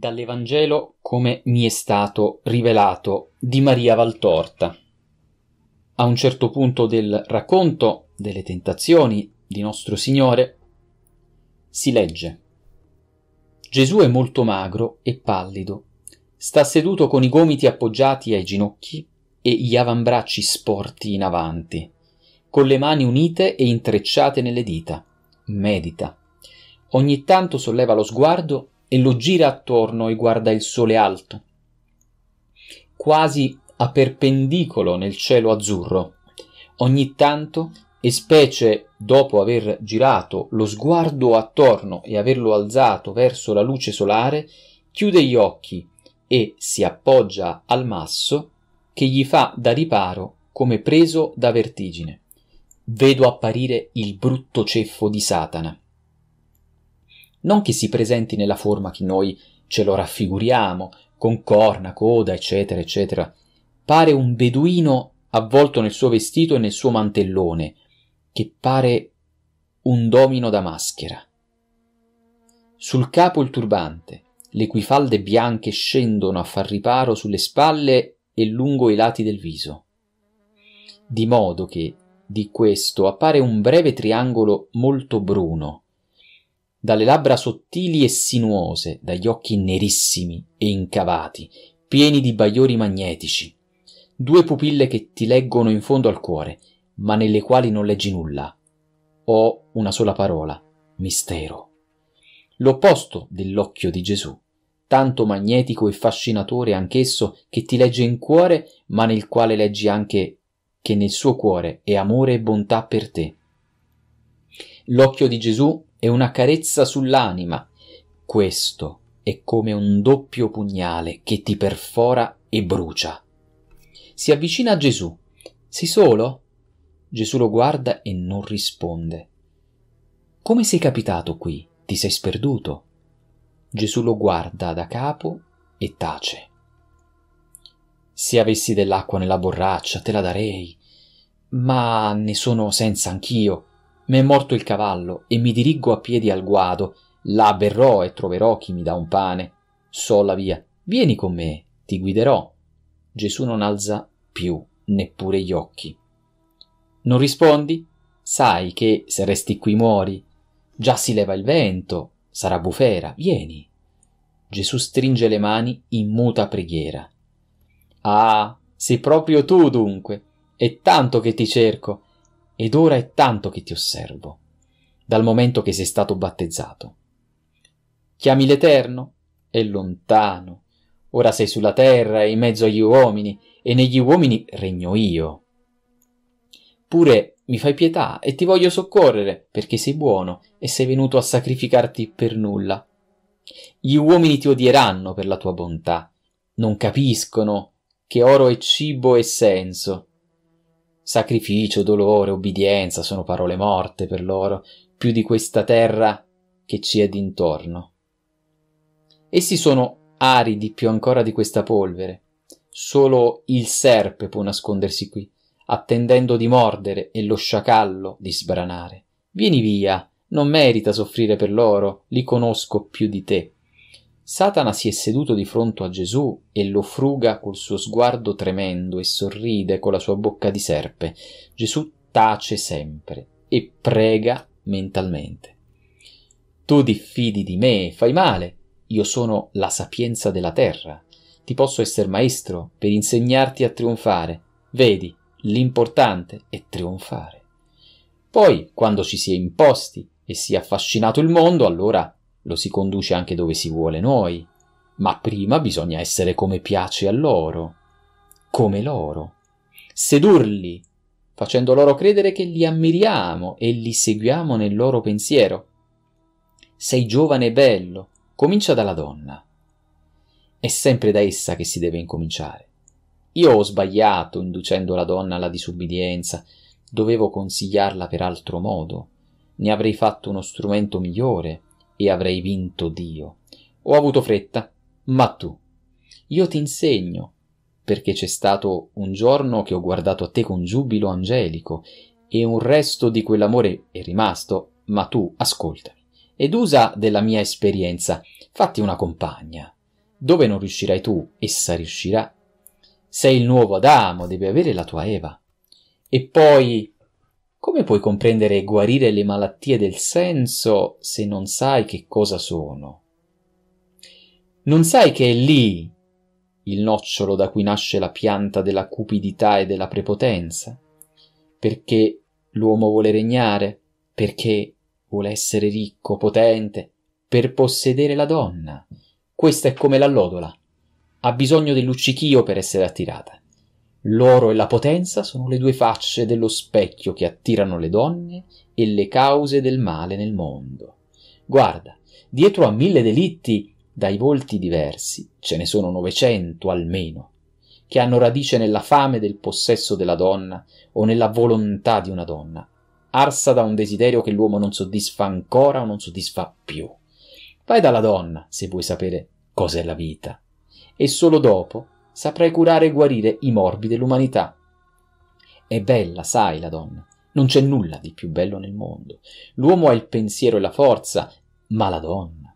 Dall'Evangelo come mi è stato rivelato di Maria Valtorta. A un certo punto del racconto delle tentazioni di nostro Signore si legge Gesù è molto magro e pallido, sta seduto con i gomiti appoggiati ai ginocchi e gli avambracci sporti in avanti, con le mani unite e intrecciate nelle dita, medita. Ogni tanto solleva lo sguardo e lo gira attorno e guarda il sole alto, quasi a perpendicolo nel cielo azzurro. Ogni tanto, e specie dopo aver girato lo sguardo attorno e averlo alzato verso la luce solare, chiude gli occhi e si appoggia al masso che gli fa da riparo come preso da vertigine. Vedo apparire il brutto ceffo di Satana non che si presenti nella forma che noi ce lo raffiguriamo, con corna, coda, eccetera, eccetera. Pare un beduino avvolto nel suo vestito e nel suo mantellone, che pare un domino da maschera. Sul capo il turbante, le cui falde bianche scendono a far riparo sulle spalle e lungo i lati del viso. Di modo che di questo appare un breve triangolo molto bruno, dalle labbra sottili e sinuose, dagli occhi nerissimi e incavati, pieni di bagliori magnetici, due pupille che ti leggono in fondo al cuore, ma nelle quali non leggi nulla, Ho una sola parola, mistero. L'opposto dell'occhio di Gesù, tanto magnetico e fascinatore anch'esso che ti legge in cuore, ma nel quale leggi anche che nel suo cuore è amore e bontà per te. L'occhio di Gesù e una carezza sull'anima. Questo è come un doppio pugnale che ti perfora e brucia. Si avvicina a Gesù. Sei solo? Gesù lo guarda e non risponde. Come sei capitato qui? Ti sei sperduto? Gesù lo guarda da capo e tace. Se avessi dell'acqua nella borraccia te la darei, ma ne sono senza anch'io m'è morto il cavallo e mi dirigo a piedi al guado là berrò e troverò chi mi dà un pane so la via vieni con me ti guiderò gesù non alza più neppure gli occhi non rispondi sai che se resti qui muori già si leva il vento sarà bufera vieni Gesù stringe le mani in muta preghiera. Ah, sei proprio tu dunque, è tanto che ti cerco, ed ora è tanto che ti osservo, dal momento che sei stato battezzato. Chiami l'Eterno? È lontano. Ora sei sulla terra e in mezzo agli uomini, e negli uomini regno io. Pure mi fai pietà e ti voglio soccorrere, perché sei buono e sei venuto a sacrificarti per nulla. Gli uomini ti odieranno per la tua bontà, non capiscono che oro è cibo e senso, Sacrificio, dolore, obbedienza sono parole morte per loro, più di questa terra che ci è d'intorno. Essi sono aridi più ancora di questa polvere. Solo il serpe può nascondersi qui, attendendo di mordere e lo sciacallo di sbranare. Vieni via, non merita soffrire per loro, li conosco più di te. Satana si è seduto di fronte a Gesù e lo fruga col suo sguardo tremendo e sorride con la sua bocca di serpe. Gesù tace sempre e prega mentalmente. Tu diffidi di me, fai male, io sono la sapienza della terra, ti posso essere maestro per insegnarti a trionfare. Vedi, l'importante è trionfare. Poi, quando ci si è imposti e si è affascinato il mondo, allora lo si conduce anche dove si vuole noi, ma prima bisogna essere come piace a loro, come loro. Sedurli, facendo loro credere che li ammiriamo e li seguiamo nel loro pensiero. Sei giovane e bello, comincia dalla donna. È sempre da essa che si deve incominciare. Io ho sbagliato inducendo la donna alla disubbidienza, dovevo consigliarla per altro modo, ne avrei fatto uno strumento migliore, e avrei vinto Dio. Ho avuto fretta, ma tu. Io ti insegno, perché c'è stato un giorno che ho guardato a te con giubilo angelico e un resto di quell'amore è rimasto, ma tu ascoltami ed usa della mia esperienza, fatti una compagna. Dove non riuscirai tu, essa riuscirà. Sei il nuovo Adamo, devi avere la tua Eva. E poi come puoi comprendere e guarire le malattie del senso se non sai che cosa sono? Non sai che è lì il nocciolo da cui nasce la pianta della cupidità e della prepotenza? Perché l'uomo vuole regnare, perché vuole essere ricco, potente, per possedere la donna. Questa è come l'allodola. Ha bisogno del luccichio per essere attirata. L'oro e la potenza sono le due facce dello specchio che attirano le donne e le cause del male nel mondo. Guarda, dietro a mille delitti dai volti diversi, ce ne sono novecento almeno, che hanno radice nella fame del possesso della donna o nella volontà di una donna, arsa da un desiderio che l'uomo non soddisfa ancora o non soddisfa più. Vai dalla donna se vuoi sapere cos'è la vita, e solo dopo saprai curare e guarire i morbi dell'umanità. È bella, sai, la donna. Non c'è nulla di più bello nel mondo. L'uomo ha il pensiero e la forza, ma la donna.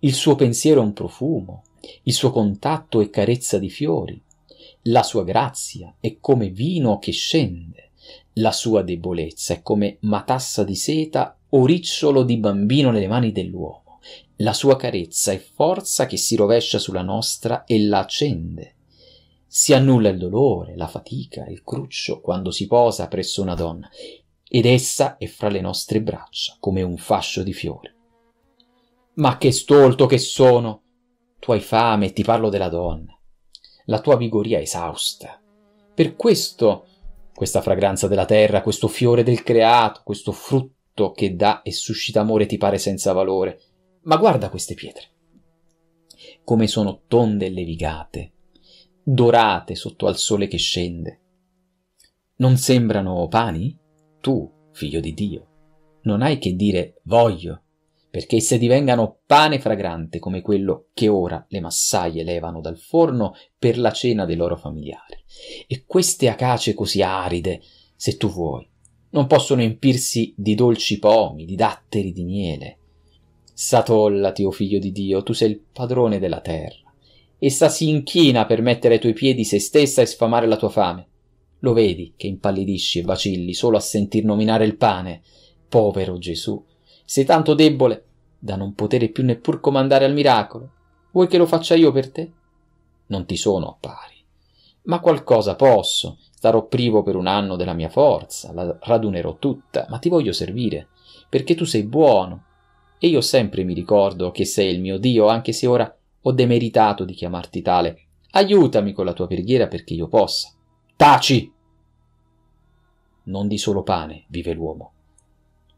Il suo pensiero è un profumo, il suo contatto è carezza di fiori, la sua grazia è come vino che scende, la sua debolezza è come matassa di seta o ricciolo di bambino nelle mani dell'uomo. La sua carezza è forza che si rovescia sulla nostra e la accende. Si annulla il dolore, la fatica, il cruccio quando si posa presso una donna ed essa è fra le nostre braccia come un fascio di fiori. Ma che stolto che sono! Tu hai fame e ti parlo della donna. La tua vigoria è esausta. Per questo, questa fragranza della terra, questo fiore del creato, questo frutto che dà e suscita amore ti pare senza valore. Ma guarda queste pietre. Come sono tonde e levigate, dorate sotto al sole che scende. Non sembrano pani? Tu, figlio di Dio, non hai che dire voglio, perché esse divengano pane fragrante come quello che ora le massaie levano dal forno per la cena dei loro familiari. E queste acace così aride, se tu vuoi, non possono empirsi di dolci pomi, di datteri di miele. Satollati, o oh figlio di Dio, tu sei il padrone della terra Essa si inchina per mettere ai tuoi piedi se stessa e sfamare la tua fame. Lo vedi che impallidisci e vacilli solo a sentir nominare il pane. Povero Gesù, sei tanto debole da non potere più neppur comandare al miracolo. Vuoi che lo faccia io per te? Non ti sono a pari. Ma qualcosa posso. Starò privo per un anno della mia forza, la radunerò tutta, ma ti voglio servire, perché tu sei buono. E io sempre mi ricordo che sei il mio Dio, anche se ora ho demeritato di chiamarti tale. Aiutami con la tua preghiera perché io possa. Taci! Non di solo pane vive l'uomo,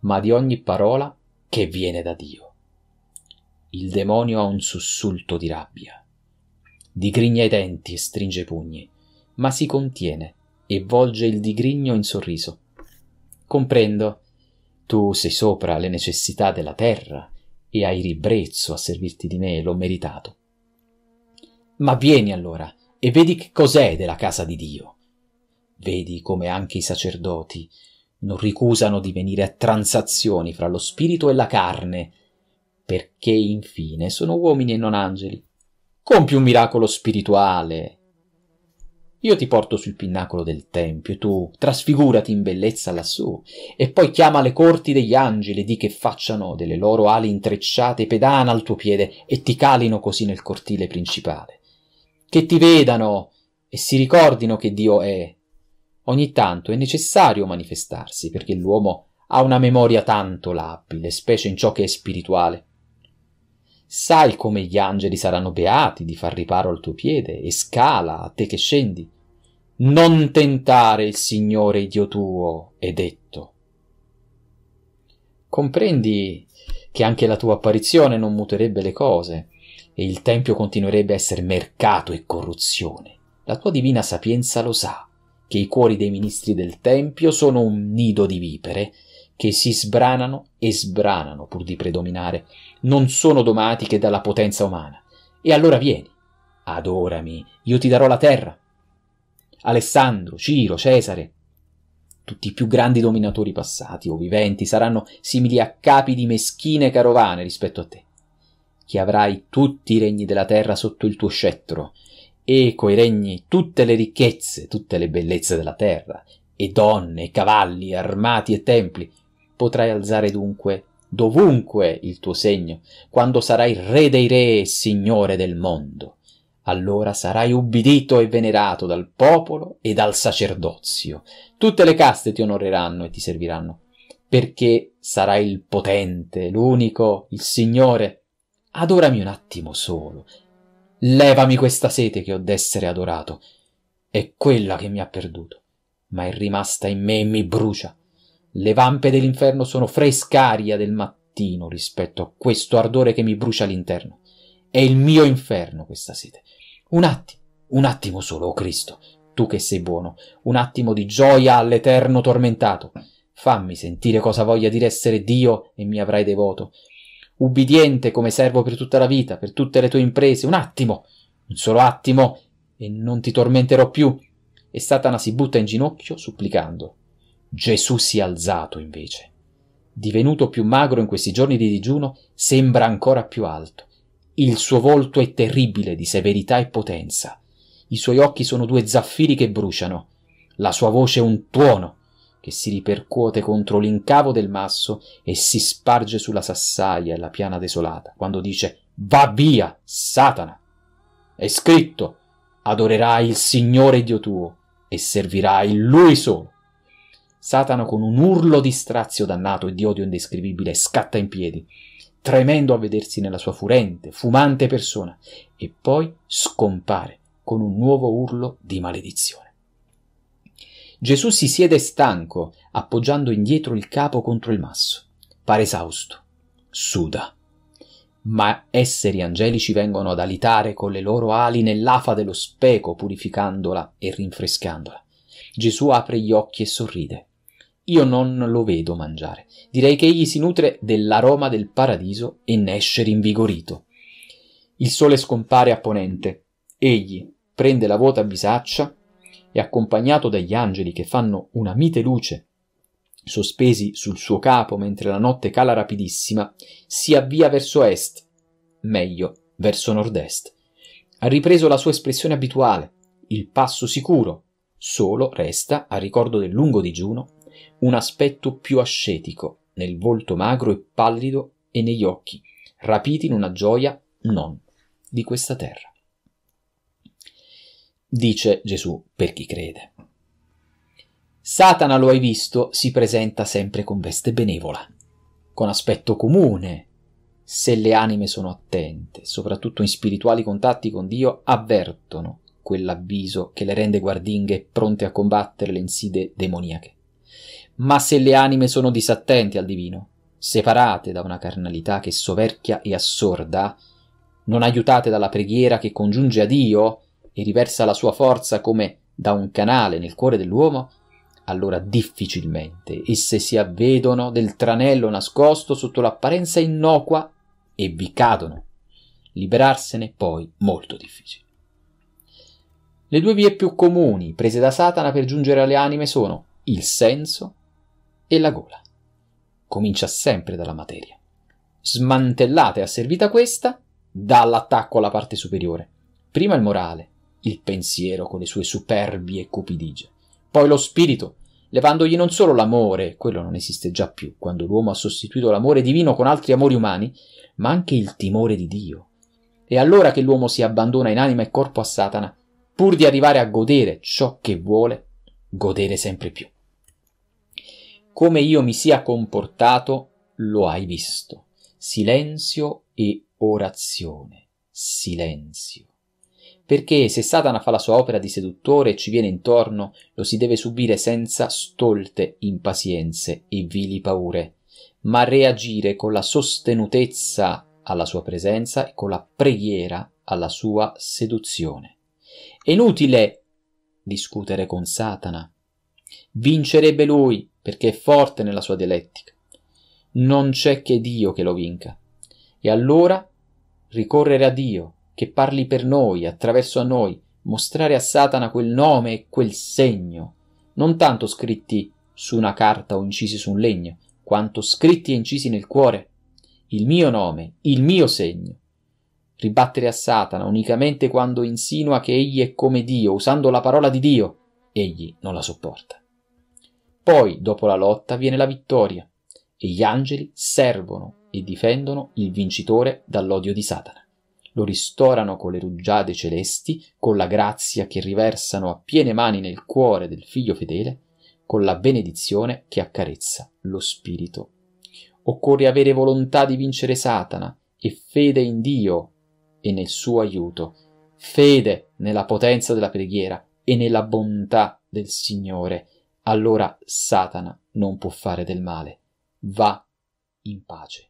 ma di ogni parola che viene da Dio. Il demonio ha un sussulto di rabbia, digrigna i denti e stringe i pugni, ma si contiene e volge il digrigno in sorriso. Comprendo, tu sei sopra le necessità della terra e hai ribrezzo a servirti di me, l'ho meritato. Ma vieni allora e vedi che cos'è della casa di Dio. Vedi come anche i sacerdoti non ricusano di venire a transazioni fra lo spirito e la carne, perché infine sono uomini e non angeli. Compi un miracolo spirituale, io ti porto sul pinnacolo del tempio e tu trasfigurati in bellezza lassù e poi chiama le corti degli angeli di che facciano delle loro ali intrecciate pedana al tuo piede e ti calino così nel cortile principale. Che ti vedano e si ricordino che Dio è. Ogni tanto è necessario manifestarsi perché l'uomo ha una memoria tanto labile, specie in ciò che è spirituale. Sai come gli angeli saranno beati di far riparo al tuo piede e scala a te che scendi. Non tentare il Signore Dio tuo è detto. Comprendi che anche la tua apparizione non muterebbe le cose e il Tempio continuerebbe a essere mercato e corruzione. La tua divina sapienza lo sa che i cuori dei ministri del Tempio sono un nido di vipere che si sbranano e sbranano pur di predominare, non sono domatiche dalla potenza umana. E allora vieni, adorami, io ti darò la terra. Alessandro, Ciro, Cesare, tutti i più grandi dominatori passati o viventi saranno simili a capi di meschine carovane rispetto a te, che avrai tutti i regni della terra sotto il tuo scettro, e coi regni tutte le ricchezze, tutte le bellezze della terra, e donne, e cavalli, armati e templi, Potrai alzare dunque dovunque il tuo segno, quando sarai re dei re e signore del mondo. Allora sarai ubbidito e venerato dal popolo e dal sacerdozio. Tutte le caste ti onoreranno e ti serviranno, perché sarai il potente, l'unico, il Signore. Adorami un attimo solo. Levami questa sete che ho d'essere adorato. È quella che mi ha perduto, ma è rimasta in me e mi brucia. Le vampe dell'inferno sono fresca aria del mattino rispetto a questo ardore che mi brucia all'interno. È il mio inferno questa sete. Un attimo, un attimo solo, oh Cristo, tu che sei buono, un attimo di gioia all'eterno tormentato. Fammi sentire cosa voglia dire essere Dio e mi avrai devoto. Ubbidiente come servo per tutta la vita, per tutte le tue imprese, un attimo, un solo attimo, e non ti tormenterò più. E Satana si butta in ginocchio supplicando. Gesù si è alzato invece. Divenuto più magro in questi giorni di digiuno, sembra ancora più alto. Il suo volto è terribile di severità e potenza. I suoi occhi sono due zaffiri che bruciano. La sua voce è un tuono che si ripercuote contro l'incavo del masso e si sparge sulla sassaia e la piana desolata, quando dice Va via, Satana! È scritto Adorerai il Signore Dio tuo e servirai Lui solo. Satana, con un urlo di strazio dannato e di odio indescrivibile, scatta in piedi, tremendo a vedersi nella sua furente, fumante persona, e poi scompare con un nuovo urlo di maledizione. Gesù si siede stanco, appoggiando indietro il capo contro il masso. Pare esausto, suda. Ma esseri angelici vengono ad alitare con le loro ali nell'afa dello speco, purificandola e rinfrescandola. Gesù apre gli occhi e sorride. Io non lo vedo mangiare. Direi che egli si nutre dell'aroma del paradiso e ne esce rinvigorito. Il sole scompare a ponente. Egli prende la vuota bisaccia e, accompagnato dagli angeli che fanno una mite luce sospesi sul suo capo mentre la notte cala rapidissima, si avvia verso est, meglio, verso nord-est. Ha ripreso la sua espressione abituale, il passo sicuro, solo resta, a ricordo del lungo digiuno, un aspetto più ascetico nel volto magro e pallido e negli occhi, rapiti in una gioia non di questa terra. Dice Gesù per chi crede. Satana, lo hai visto, si presenta sempre con veste benevola, con aspetto comune. Se le anime sono attente, soprattutto in spirituali contatti con Dio, avvertono quell'avviso che le rende guardinghe e pronte a combattere le inside demoniache ma se le anime sono disattenti al divino, separate da una carnalità che soverchia e assorda, non aiutate dalla preghiera che congiunge a Dio e riversa la sua forza come da un canale nel cuore dell'uomo, allora difficilmente esse si avvedono del tranello nascosto sotto l'apparenza innocua e vi cadono. Liberarsene poi molto difficile. Le due vie più comuni prese da Satana per giungere alle anime sono il senso e la gola. Comincia sempre dalla materia. Smantellata e asservita questa, dà l'attacco alla parte superiore. Prima il morale, il pensiero con le sue superbie cupidigie, poi lo spirito, levandogli non solo l'amore, quello non esiste già più, quando l'uomo ha sostituito l'amore divino con altri amori umani, ma anche il timore di Dio. E allora che l'uomo si abbandona in anima e corpo a Satana, pur di arrivare a godere ciò che vuole, godere sempre più. Come io mi sia comportato, lo hai visto. Silenzio e orazione. Silenzio. Perché se Satana fa la sua opera di seduttore e ci viene intorno, lo si deve subire senza stolte impazienze e vili paure, ma reagire con la sostenutezza alla sua presenza e con la preghiera alla sua seduzione. È inutile discutere con Satana, Vincerebbe lui perché è forte nella sua dialettica. Non c'è che Dio che lo vinca. E allora ricorrere a Dio, che parli per noi, attraverso a noi, mostrare a Satana quel nome e quel segno, non tanto scritti su una carta o incisi su un legno, quanto scritti e incisi nel cuore. Il mio nome, il mio segno. Ribattere a Satana unicamente quando insinua che egli è come Dio, usando la parola di Dio egli non la sopporta. Poi, dopo la lotta, viene la vittoria e gli angeli servono e difendono il vincitore dall'odio di Satana. Lo ristorano con le rugiade celesti, con la grazia che riversano a piene mani nel cuore del figlio fedele, con la benedizione che accarezza lo spirito. Occorre avere volontà di vincere Satana e fede in Dio e nel suo aiuto, fede nella potenza della preghiera, e nella bontà del Signore, allora Satana non può fare del male. Va in pace.